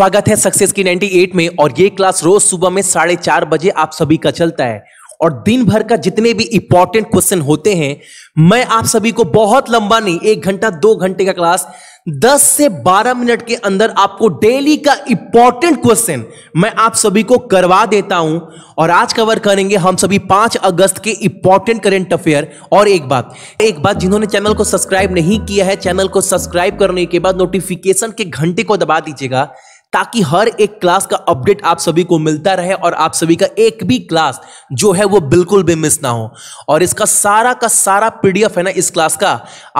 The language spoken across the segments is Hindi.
स्वागत है सक्सेस की 98 में और ये क्लास रोज सुबह में साढ़े चार बजे आप सभी का चलता है और दिन भर का जितने भी इंपॉर्टेंट क्वेश्चन होते हैं मैं आप सभी को बहुत लंबा नहीं एक घंटा दो घंटे का क्लास 10 से 12 मिनट के अंदर आपको डेली का इंपॉर्टेंट क्वेश्चन मैं आप सभी को करवा देता हूं और आज कवर करेंगे हम सभी 5 अगस्त के इंपॉर्टेंट करेंट अफेयर और एक बात एक बात जिन्होंने चैनल को सब्सक्राइब नहीं किया है चैनल को सब्सक्राइब करने के बाद नोटिफिकेशन के घंटे को दबा दीजिएगा ताकि हर एक क्लास का अपडेट आप सभी को मिलता रहे और आप सभी का एक भी क्लास जो है वो बिल्कुल भी मिस ना हो और इसका सारा का सारा पीडीएफ है ना इस क्लास का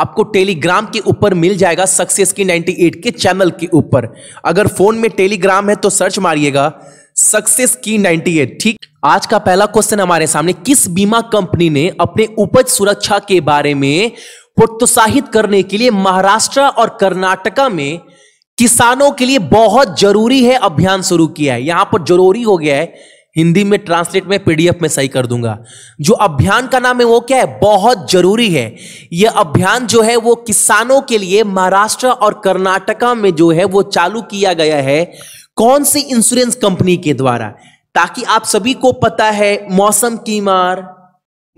आपको टेलीग्राम के ऊपर मिल जाएगा सक्सेस की 98 के चैनल के ऊपर अगर फोन में टेलीग्राम है तो सर्च मारिएगा सक्सेस की 98 ठीक आज का पहला क्वेश्चन हमारे सामने किस बीमा कंपनी ने अपने उपज सुरक्षा के बारे में प्रोत्साहित करने के लिए महाराष्ट्र और कर्नाटका में किसानों के लिए बहुत जरूरी है अभियान शुरू किया है यहां पर जरूरी हो गया है हिंदी में ट्रांसलेट में पीडीएफ में सही कर दूंगा जो अभियान का नाम है वो क्या है बहुत जरूरी है यह अभियान जो है वो किसानों के लिए महाराष्ट्र और कर्नाटका में जो है वो चालू किया गया है कौन सी इंश्योरेंस कंपनी के द्वारा ताकि आप सभी को पता है मौसम की मार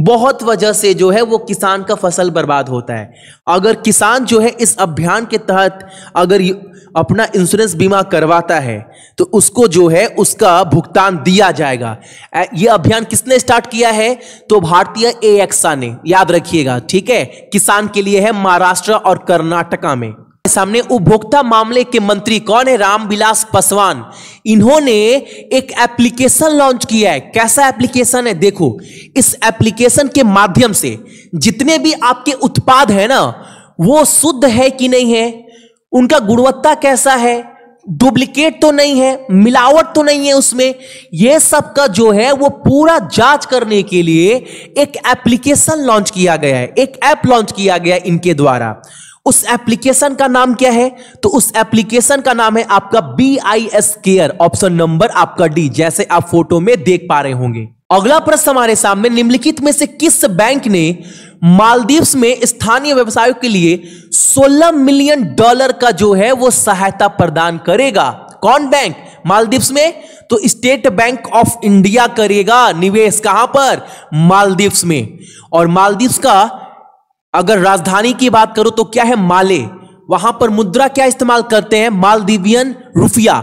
बहुत वजह से जो है वो किसान का फसल बर्बाद होता है अगर किसान जो है इस अभियान के तहत अगर अपना इंश्योरेंस बीमा करवाता है तो उसको जो है उसका भुगतान दिया जाएगा यह अभियान किसने स्टार्ट किया है तो भारतीय ए एक्सा ने याद रखिएगा ठीक है किसान के लिए है महाराष्ट्र और कर्नाटका में सामने उपभोक्ता मामले के मंत्री कौन है रामविलास पासवान इन्होंने एक एप्लीकेशन लॉन्च किया है कैसा एप्लीकेशन है देखो इस एप्लीकेशन के माध्यम से जितने भी आपके उत्पाद है ना वो शुद्ध है कि नहीं है उनका गुणवत्ता कैसा है डुप्लीकेट तो नहीं है मिलावट तो नहीं है उसमें यह सब का जो है वो पूरा जांच करने के लिए एक एप्लीकेशन लॉन्च किया गया है एक ऐप लॉन्च किया गया इनके द्वारा उस एप्लीकेशन का नाम क्या है तो उस एप्लीकेशन का नाम है आपका B I S care option number आपका डी जैसे आप फोटो में देख पा रहे होंगे अगला प्रश्न हमारे सामने निम्नलिखित में से किस बैंक ने मालदीव्स में स्थानीय व्यवसायों के लिए 16 मिलियन डॉलर का जो है वो सहायता प्रदान करेगा कौन बैंक मालदीव्स में तो स्टेट बैंक ऑफ इंडिया करेगा निवेश कहां पर मालदीव्स में और मालदीव्स का अगर राजधानी की बात करो तो क्या है माले वहां पर मुद्रा क्या इस्तेमाल करते हैं मालदीवियन रुफिया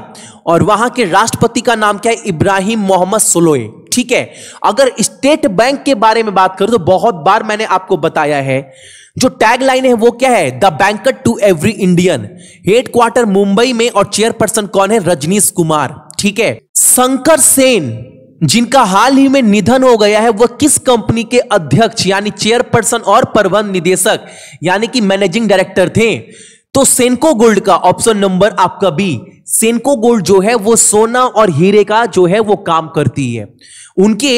और वहां के राष्ट्रपति का नाम क्या है इब्राहिम मोहम्मद सोलोए ठीक है अगर स्टेट बैंक के बारे में बात करो तो बहुत बार मैंने आपको बताया है जो टैगलाइन है वो क्या है the banker to every Indian headquarter Mumbai में और चेयरपर्सन कौन है रजनीश कुमार ठीक है शंकर सेन जिनका हाल ही में निधन हो गया है वह किस कंपनी के अध्यक्ष यानी चेयरपर्सन और प्रबंध निदेशक यानी कि मैनेजिंग डायरेक्टर थे तो सेनको गोल्ड का ऑप्शन नंबर आपका बी सेनको गोल्ड जो है वो सोना और हीरे का जो है वो काम करती है उनके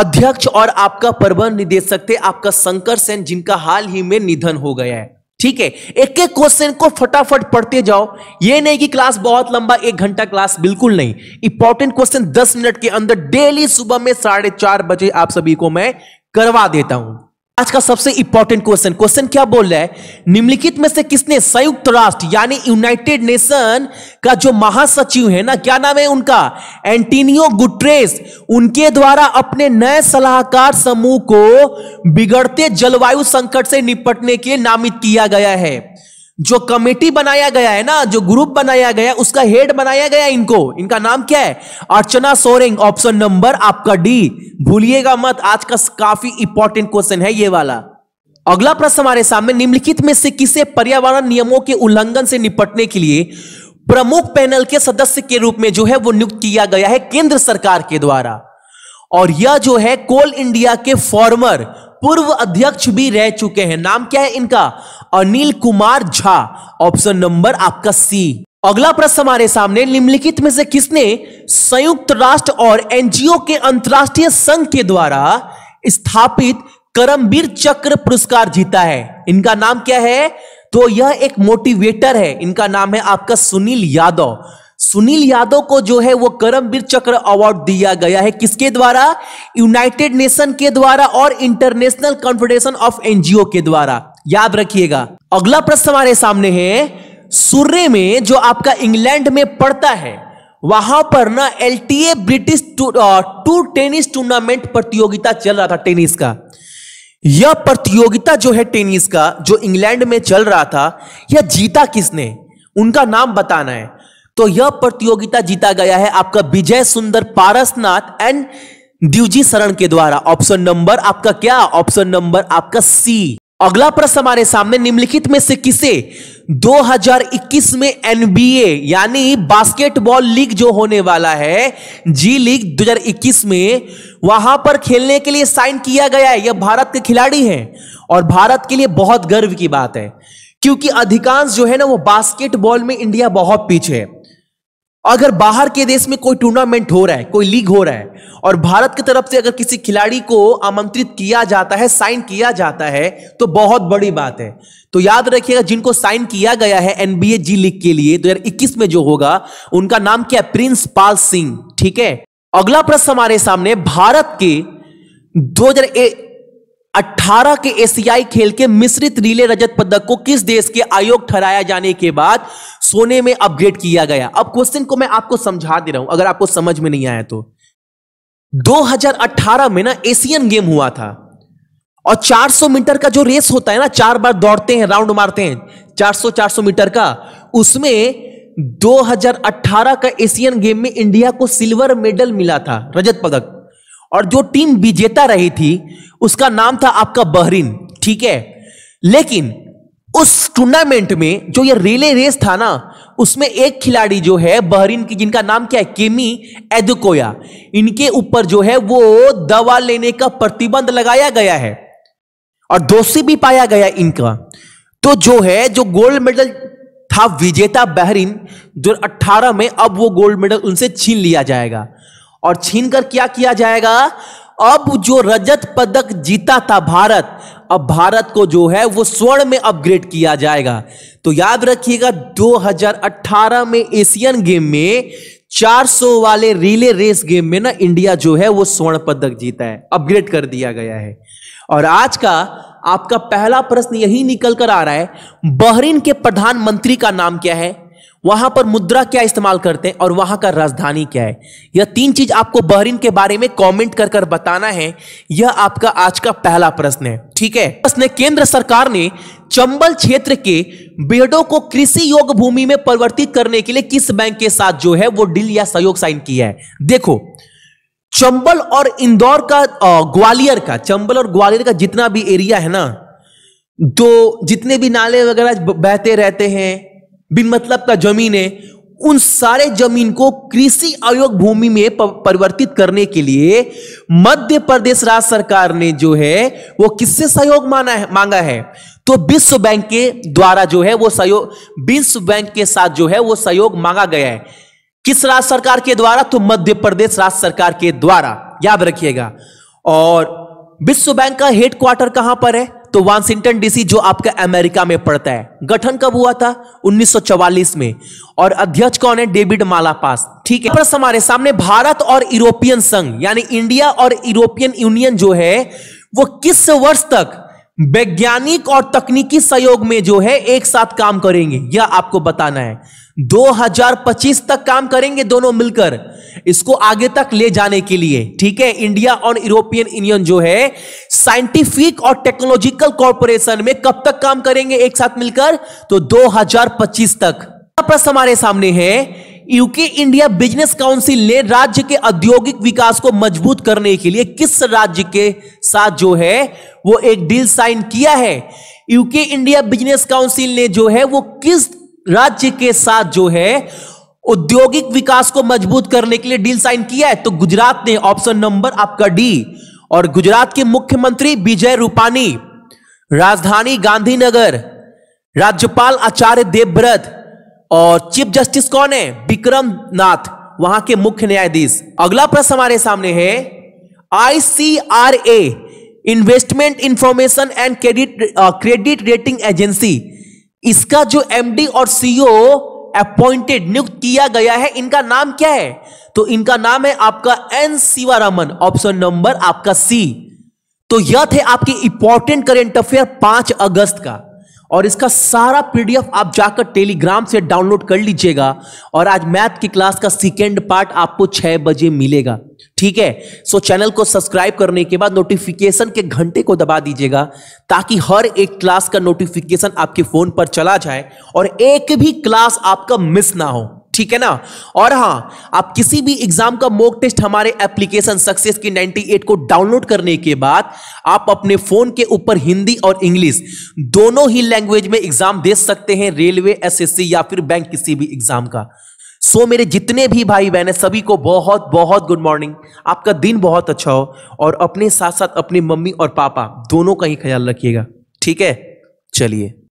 अध्यक्ष और आपका प्रबंध निदेशक थे आपका शंकर सेन जिनका हाल ही में निधन हो गया है ठीक है एक एक क्वेश्चन को फटाफट पढ़ते जाओ ये नहीं कि क्लास बहुत लंबा एक घंटा क्लास बिल्कुल नहीं इंपॉर्टेंट क्वेश्चन दस मिनट के अंदर डेली सुबह में साढ़े चार बजे आप सभी को मैं करवा देता हूं आज का सबसे इंपॉर्टेंट क्वेश्चन क्वेश्चन क्या बोल रहा है निम्नलिखित में से किसने संयुक्त राष्ट्र यानी यूनाइटेड नेशन का जो महासचिव है ना क्या नाम है उनका एंटीनियो गुट्रेस उनके द्वारा अपने नए सलाहकार समूह को बिगड़ते जलवायु संकट से निपटने के नामित किया गया है जो कमेटी बनाया गया है ना जो ग्रुप बनाया गया उसका हेड बनाया गया इनको इनका नाम क्या है अर्चना सोरेंग ऑप्शन नंबर आपका डी भूलिएगा मत आज का काफी इंपॉर्टेंट क्वेश्चन है ये वाला अगला प्रश्न हमारे सामने निम्नलिखित में से किसे पर्यावरण नियमों के उल्लंघन से निपटने के लिए प्रमुख पैनल के सदस्य के रूप में जो है वो नियुक्त किया गया है केंद्र सरकार के द्वारा और यह जो है कोल इंडिया के फॉर्मर पूर्व अध्यक्ष भी रह चुके हैं नाम क्या है इनका अनिल कुमार झा ऑप्शन नंबर आपका सी अगला प्रश्न हमारे सामने निम्नलिखित में से किसने संयुक्त राष्ट्र और एनजीओ के अंतर्राष्ट्रीय संघ के द्वारा स्थापित करमवीर चक्र पुरस्कार जीता है इनका नाम क्या है तो यह एक मोटिवेटर है इनका नाम है आपका सुनील यादव सुनील यादव को जो है वो करमवीर चक्र अवार्ड दिया गया है किसके द्वारा यूनाइटेड नेशन के द्वारा और इंटरनेशनल कॉन्फेडरेशन ऑफ एनजीओ के द्वारा याद रखिएगा अगला प्रश्न हमारे सामने है सूर्य में जो आपका इंग्लैंड में पड़ता है वहां पर ना L British to tennis tournament प्रतियोगिता चल रहा था टेनिस का यह प्रतियोगिता जो है टेनिस का जो इंग्लैंड में चल रहा था यह जीता किसने उनका नाम बताना है तो यह प्रतियोगिता जीता गया है आपका विजय सुंदर पारसनाथ एंड ड्यूजी शरण के द्वारा ऑप्शन नंबर आपका क्या ऑप्शन नंबर आपका सी अगला प्रश्न हमारे सामने निम्नलिखित में से किसे 2021 में एनबीए यानी बास्केटबॉल लीग जो होने वाला है जी लीग 2021 में वहां पर खेलने के लिए साइन किया गया है यह भारत के खिलाड़ी हैं और भारत के लिए बहुत गर्व की बात है क्योंकि अधिकांश जो है ना वो बास्केटबॉल में इंडिया बहुत पीछे है अगर बाहर के देश में कोई टूर्नामेंट हो रहा है कोई लीग हो रहा है और भारत की तरफ से अगर किसी खिलाड़ी को आमंत्रित किया जाता है साइन किया जाता है तो बहुत बड़ी बात है तो याद रखिएगा जिनको साइन किया गया है एनबीए जी लीग के लिए 2021 में जो होगा उनका नाम क्या है प्रिंस पाल सिंह ठीक है अगला प्रश्न हमारे सामने भारत के दो 18 के एशियाई खेल के मिश्रित रीले रजत पदक को किस देश के आयोग ठहराया जाने के बाद सोने में अपग्रेड किया गया अब क्वेश्चन को मैं आपको समझा दे रहा हूं अगर आपको समझ में नहीं आया तो 2018 में ना एशियन गेम हुआ था और 400 मीटर का जो रेस होता है ना चार बार दौड़ते हैं राउंड मारते हैं 400 400 मीटर का उसमें 2018 का एशियन गेम में इंडिया को सिल्वर मेडल मिला था रजत पदक और जो टीम विजेता रही थी उसका नाम था आपका बहरीन ठीक है लेकिन उस टूर्नामेंट में जो ये रिले रेस था ना उसमें एक खिलाड़ी जो है बहरीन की जिनका नाम क्या है केमी एदकोया इनके ऊपर जो है वो दवा लेने का प्रतिबंध लगाया गया है और दोषी भी पाया गया इनका तो जो है जो गोल्ड मेडल था विजेता बहरीन जो अट्ठारह में अब वो गोल्ड मेडल उनसे छीन लिया जाएगा और छीनकर क्या किया जाएगा अब जो रजत पदक जीता था भारत अब भारत को जो है वो स्वर्ण में अपग्रेड किया जाएगा तो याद रखिएगा 2018 में एशियन गेम में 400 वाले रिले रेस गेम में ना इंडिया जो है वो स्वर्ण पदक जीता है अपग्रेड कर दिया गया है और आज का आपका पहला प्रश्न यही निकल कर आ रहा है बहरीन के प्रधानमंत्री का नाम क्या है वहां पर मुद्रा क्या इस्तेमाल करते हैं और वहां का राजधानी क्या है यह तीन चीज आपको बहरीन के बारे में कमेंट कर कर बताना है यह आपका आज का पहला प्रश्न है ठीक है प्रश्न केंद्र सरकार ने चंबल क्षेत्र के बेडो को कृषि योग भूमि में परिवर्तित करने के लिए किस बैंक के साथ जो है वो डील या सहयोग साइन किया है देखो चंबल और इंदौर का ग्वालियर का चंबल और ग्वालियर का जितना भी एरिया है ना तो जितने भी नाले वगैरह बहते रहते हैं बिन मतलब का जमीने उन सारे जमीन को कृषि आयोग भूमि में परिवर्तित करने के लिए मध्य प्रदेश राज्य सरकार ने जो है वो किससे सहयोग माना है मांगा है तो विश्व बैंक के द्वारा जो है वो सहयोग विश्व बैंक के साथ जो है वो सहयोग मांगा गया है किस राज्य सरकार के द्वारा तो मध्य प्रदेश राज्य सरकार के द्वारा याद रखिएगा और विश्व बैंक का हेडक्वार्टर कहां पर है तो वाशिंगटन डीसी जो आपका अमेरिका में पड़ता है गठन कब हुआ था 1944 में और अध्यक्ष कौन है डेविड मालापास ठीक है प्रश्न हमारे सामने भारत और यूरोपियन संघ यानी इंडिया और यूरोपियन यूनियन जो है वो किस वर्ष तक वैज्ञानिक और तकनीकी सहयोग में जो है एक साथ काम करेंगे यह आपको बताना है 2025 तक काम करेंगे दोनों मिलकर इसको आगे तक ले जाने के लिए ठीक है इंडिया और यूरोपियन यूनियन जो है साइंटिफिक और टेक्नोलॉजिकल कॉरपोरेशन में कब तक काम करेंगे एक साथ मिलकर तो 2025 तक प्रश्न हमारे सामने है यूके इंडिया बिजनेस काउंसिल ने राज्य के औद्योगिक विकास को मजबूत करने के लिए किस राज्य के साथ जो है वो एक डील साइन किया है यूके इंडिया बिजनेस काउंसिल ने जो है वो किस राज्य के साथ जो है औद्योगिक विकास को मजबूत करने के लिए डील साइन किया है तो गुजरात ने ऑप्शन नंबर आपका डी और गुजरात के मुख्यमंत्री विजय रूपानी राजधानी गांधीनगर राज्यपाल आचार्य देवव्रत और चीफ जस्टिस कौन है विक्रम नाथ वहां के मुख्य न्यायाधीश अगला प्रश्न हमारे सामने है ICRA investment information and credit credit rating agency इसका जो एमडी और सीईओ अपॉइंटेड नियुक्त किया गया है इनका नाम क्या है तो इनका नाम है आपका एन शिवारामन ऑप्शन नंबर आपका सी तो यह थे आपके इंपॉर्टेंट करेंट अफेयर पांच अगस्त का और इसका सारा पीडीएफ आप जाकर टेलीग्राम से डाउनलोड कर लीजिएगा और आज मैथ की क्लास का सेकेंड पार्ट आपको छह बजे मिलेगा ठीक है सो चैनल को सब्सक्राइब करने के बाद नोटिफिकेशन के घंटे को दबा दीजिएगा ताकि हर एक क्लास का नोटिफिकेशन आपके फोन पर चला जाए और एक भी क्लास आपका मिस ना हो ठीक है ना और हाँ आप किसी भी एग्जाम का मोक टेस्ट हमारे एप्लीकेशन सक्सेस की 98 को डाउनलोड करने के बाद आप अपने फोन के ऊपर हिंदी और इंग्लिश दोनों ही लैंग्वेज में एग्जाम दे सकते हैं रेलवे एसएससी या फिर बैंक किसी भी एग्जाम का सो so, मेरे जितने भी भाई बहन है सभी को बहुत बहुत गुड मॉर्निंग आपका दिन बहुत अच्छा हो और अपने साथ साथ अपनी मम्मी और पापा दोनों का ही ख्याल रखिएगा ठीक है चलिए